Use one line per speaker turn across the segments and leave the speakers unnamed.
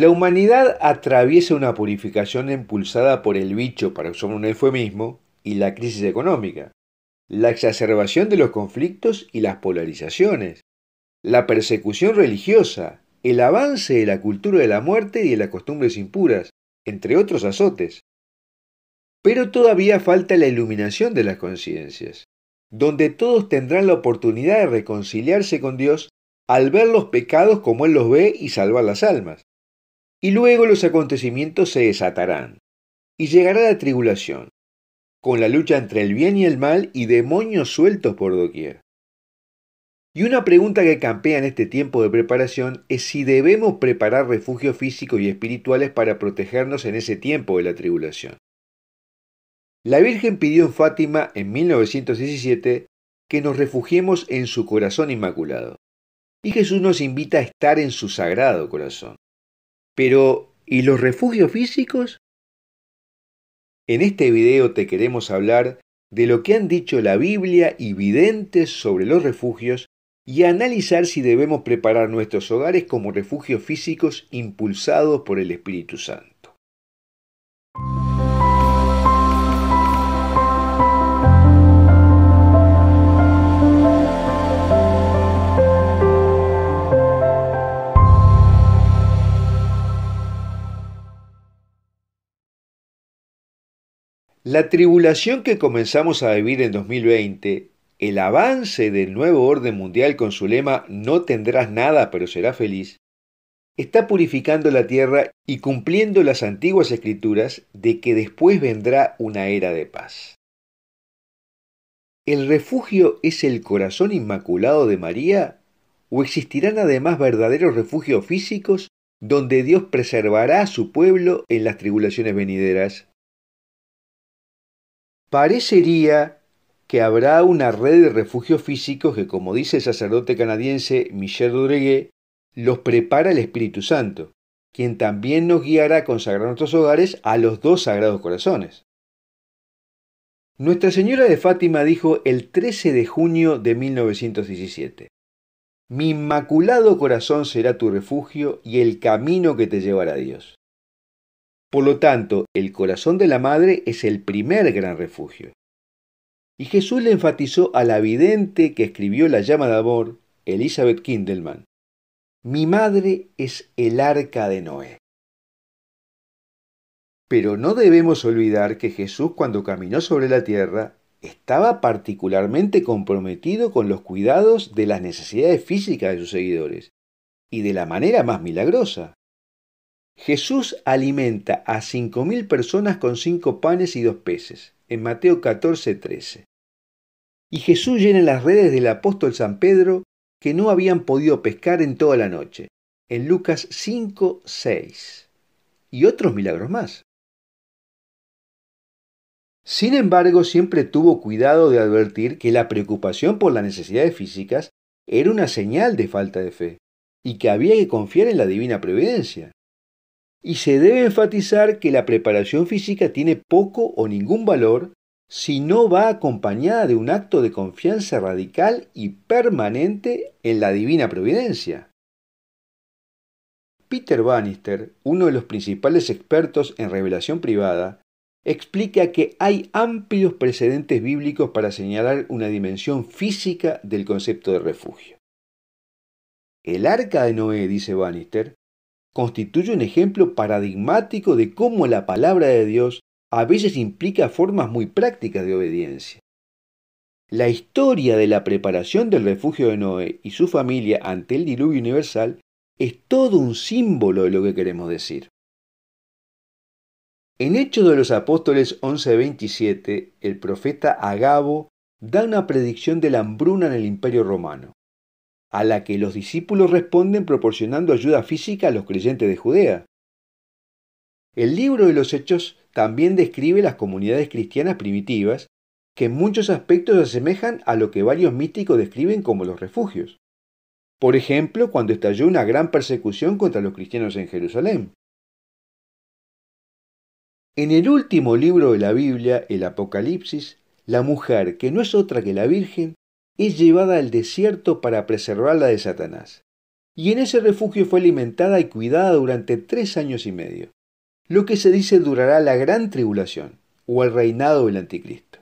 La humanidad atraviesa una purificación impulsada por el bicho, para usar un eufemismo, y la crisis económica, la exacerbación de los conflictos y las polarizaciones, la persecución religiosa, el avance de la cultura de la muerte y de las costumbres impuras, entre otros azotes. Pero todavía falta la iluminación de las conciencias, donde todos tendrán la oportunidad de reconciliarse con Dios al ver los pecados como Él los ve y salvar las almas. Y luego los acontecimientos se desatarán, y llegará la tribulación, con la lucha entre el bien y el mal y demonios sueltos por doquier. Y una pregunta que campea en este tiempo de preparación es si debemos preparar refugios físicos y espirituales para protegernos en ese tiempo de la tribulación. La Virgen pidió en Fátima en 1917 que nos refugiemos en su corazón inmaculado, y Jesús nos invita a estar en su sagrado corazón. Pero, ¿y los refugios físicos? En este video te queremos hablar de lo que han dicho la Biblia y videntes sobre los refugios y analizar si debemos preparar nuestros hogares como refugios físicos impulsados por el Espíritu Santo. La tribulación que comenzamos a vivir en 2020, el avance del nuevo orden mundial con su lema No tendrás nada pero serás feliz, está purificando la tierra y cumpliendo las antiguas escrituras de que después vendrá una era de paz. ¿El refugio es el corazón inmaculado de María? ¿O existirán además verdaderos refugios físicos donde Dios preservará a su pueblo en las tribulaciones venideras? parecería que habrá una red de refugios físicos que, como dice el sacerdote canadiense Michel Rodríguez, los prepara el Espíritu Santo, quien también nos guiará a consagrar nuestros hogares a los dos sagrados corazones. Nuestra Señora de Fátima dijo el 13 de junio de 1917, Mi inmaculado corazón será tu refugio y el camino que te llevará a Dios. Por lo tanto, el corazón de la madre es el primer gran refugio. Y Jesús le enfatizó a la vidente que escribió la llama de amor, Elizabeth Kindelman. Mi madre es el arca de Noé. Pero no debemos olvidar que Jesús cuando caminó sobre la tierra estaba particularmente comprometido con los cuidados de las necesidades físicas de sus seguidores, y de la manera más milagrosa. Jesús alimenta a cinco mil personas con cinco panes y dos peces, en Mateo 14.13. Y Jesús llena las redes del apóstol San Pedro que no habían podido pescar en toda la noche, en Lucas 5.6. Y otros milagros más. Sin embargo, siempre tuvo cuidado de advertir que la preocupación por las necesidades físicas era una señal de falta de fe y que había que confiar en la divina providencia y se debe enfatizar que la preparación física tiene poco o ningún valor si no va acompañada de un acto de confianza radical y permanente en la divina providencia. Peter Bannister, uno de los principales expertos en revelación privada, explica que hay amplios precedentes bíblicos para señalar una dimensión física del concepto de refugio. El arca de Noé, dice Bannister, constituye un ejemplo paradigmático de cómo la palabra de Dios a veces implica formas muy prácticas de obediencia. La historia de la preparación del refugio de Noé y su familia ante el diluvio universal es todo un símbolo de lo que queremos decir. En Hechos de los Apóstoles 11:27, el profeta Agabo da una predicción de la hambruna en el Imperio Romano a la que los discípulos responden proporcionando ayuda física a los creyentes de Judea. El libro de los Hechos también describe las comunidades cristianas primitivas, que en muchos aspectos asemejan a lo que varios místicos describen como los refugios. Por ejemplo, cuando estalló una gran persecución contra los cristianos en Jerusalén. En el último libro de la Biblia, el Apocalipsis, la mujer, que no es otra que la Virgen, es llevada al desierto para preservarla de Satanás. Y en ese refugio fue alimentada y cuidada durante tres años y medio, lo que se dice durará la gran tribulación o el reinado del anticristo.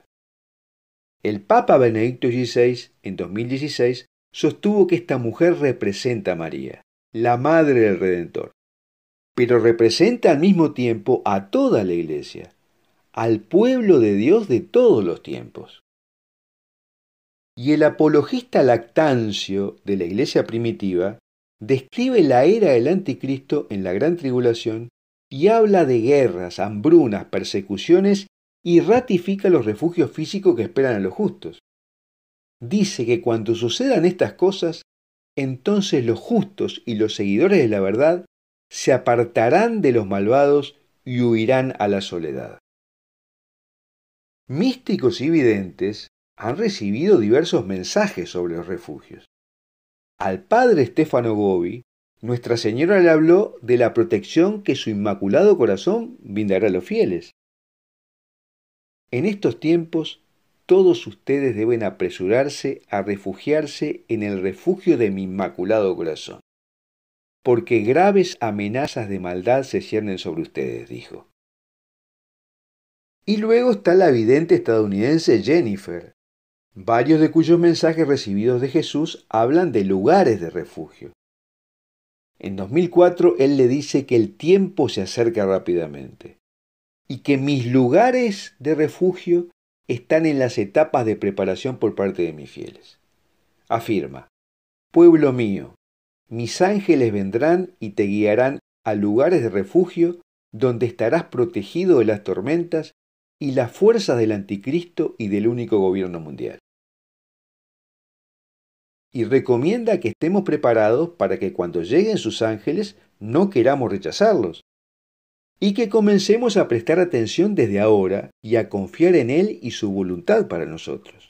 El Papa Benedicto XVI, en 2016, sostuvo que esta mujer representa a María, la Madre del Redentor, pero representa al mismo tiempo a toda la Iglesia, al pueblo de Dios de todos los tiempos. Y el apologista lactancio de la iglesia primitiva describe la era del anticristo en la gran tribulación y habla de guerras, hambrunas, persecuciones y ratifica los refugios físicos que esperan a los justos. Dice que cuando sucedan estas cosas, entonces los justos y los seguidores de la verdad se apartarán de los malvados y huirán a la soledad. Místicos y videntes han recibido diversos mensajes sobre los refugios. Al padre Stefano Gobi, Nuestra Señora le habló de la protección que su inmaculado corazón brindará a los fieles. En estos tiempos, todos ustedes deben apresurarse a refugiarse en el refugio de mi inmaculado corazón, porque graves amenazas de maldad se ciernen sobre ustedes, dijo. Y luego está la vidente estadounidense Jennifer, varios de cuyos mensajes recibidos de Jesús hablan de lugares de refugio. En 2004 Él le dice que el tiempo se acerca rápidamente y que mis lugares de refugio están en las etapas de preparación por parte de mis fieles. Afirma, Pueblo mío, mis ángeles vendrán y te guiarán a lugares de refugio donde estarás protegido de las tormentas y las fuerzas del anticristo y del único gobierno mundial. Y recomienda que estemos preparados para que cuando lleguen sus ángeles no queramos rechazarlos, y que comencemos a prestar atención desde ahora y a confiar en Él y su voluntad para nosotros.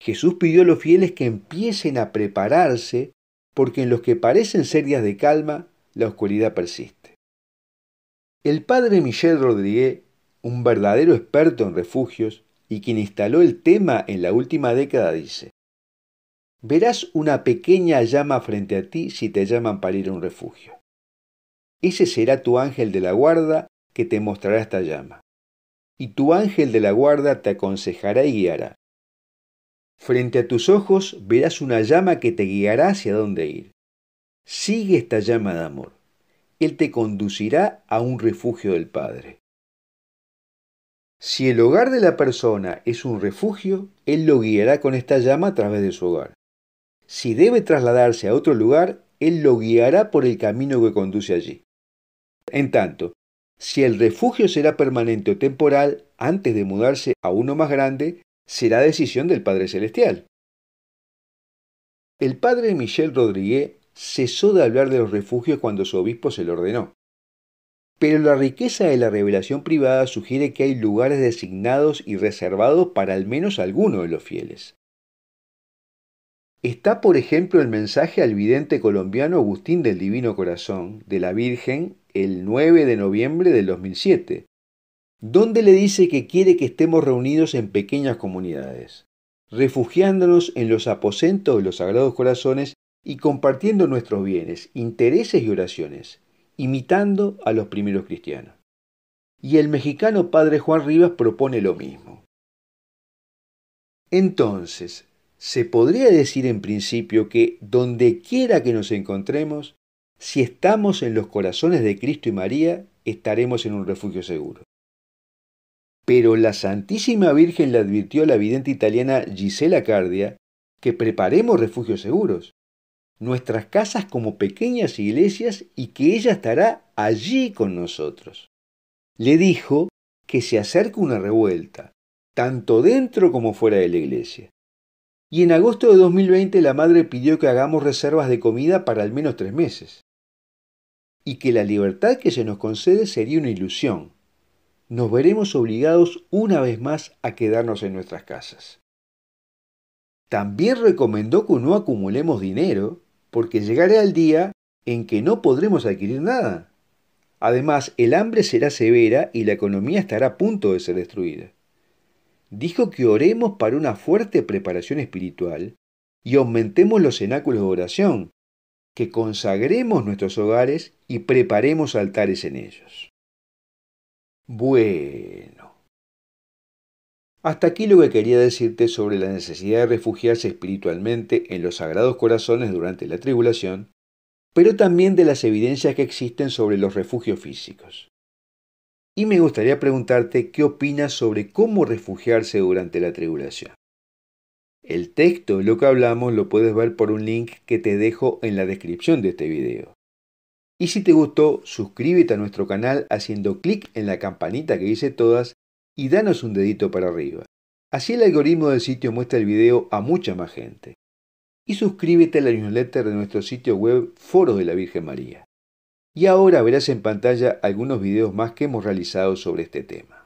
Jesús pidió a los fieles que empiecen a prepararse porque en los que parecen ser días de calma, la oscuridad persiste. El padre Michel Rodríguez un verdadero experto en refugios y quien instaló el tema en la última década, dice, Verás una pequeña llama frente a ti si te llaman para ir a un refugio. Ese será tu ángel de la guarda que te mostrará esta llama. Y tu ángel de la guarda te aconsejará y guiará. Frente a tus ojos verás una llama que te guiará hacia dónde ir. Sigue esta llama de amor. Él te conducirá a un refugio del Padre. Si el hogar de la persona es un refugio, Él lo guiará con esta llama a través de su hogar. Si debe trasladarse a otro lugar, Él lo guiará por el camino que conduce allí. En tanto, si el refugio será permanente o temporal antes de mudarse a uno más grande, será decisión del Padre Celestial. El padre Michel Rodríguez cesó de hablar de los refugios cuando su obispo se lo ordenó. Pero la riqueza de la revelación privada sugiere que hay lugares designados y reservados para al menos alguno de los fieles. Está, por ejemplo, el mensaje al vidente colombiano Agustín del Divino Corazón de la Virgen el 9 de noviembre del 2007, donde le dice que quiere que estemos reunidos en pequeñas comunidades, refugiándonos en los aposentos de los Sagrados Corazones y compartiendo nuestros bienes, intereses y oraciones, imitando a los primeros cristianos. Y el mexicano padre Juan Rivas propone lo mismo. Entonces, se podría decir en principio que dondequiera que nos encontremos, si estamos en los corazones de Cristo y María, estaremos en un refugio seguro. Pero la Santísima Virgen le advirtió a la vidente italiana Gisela Cardia que preparemos refugios seguros, nuestras casas como pequeñas iglesias y que ella estará allí con nosotros. Le dijo que se acerca una revuelta, tanto dentro como fuera de la iglesia. Y en agosto de 2020 la madre pidió que hagamos reservas de comida para al menos tres meses. Y que la libertad que se nos concede sería una ilusión. Nos veremos obligados una vez más a quedarnos en nuestras casas. También recomendó que no acumulemos dinero porque llegará el día en que no podremos adquirir nada. Además, el hambre será severa y la economía estará a punto de ser destruida. Dijo que oremos para una fuerte preparación espiritual y aumentemos los cenáculos de oración, que consagremos nuestros hogares y preparemos altares en ellos. Bueno. Hasta aquí lo que quería decirte sobre la necesidad de refugiarse espiritualmente en los sagrados corazones durante la tribulación, pero también de las evidencias que existen sobre los refugios físicos. Y me gustaría preguntarte qué opinas sobre cómo refugiarse durante la tribulación. El texto de lo que hablamos lo puedes ver por un link que te dejo en la descripción de este video. Y si te gustó, suscríbete a nuestro canal haciendo clic en la campanita que dice todas y danos un dedito para arriba. Así el algoritmo del sitio muestra el video a mucha más gente. Y suscríbete a la newsletter de nuestro sitio web Foros de la Virgen María. Y ahora verás en pantalla algunos videos más que hemos realizado sobre este tema.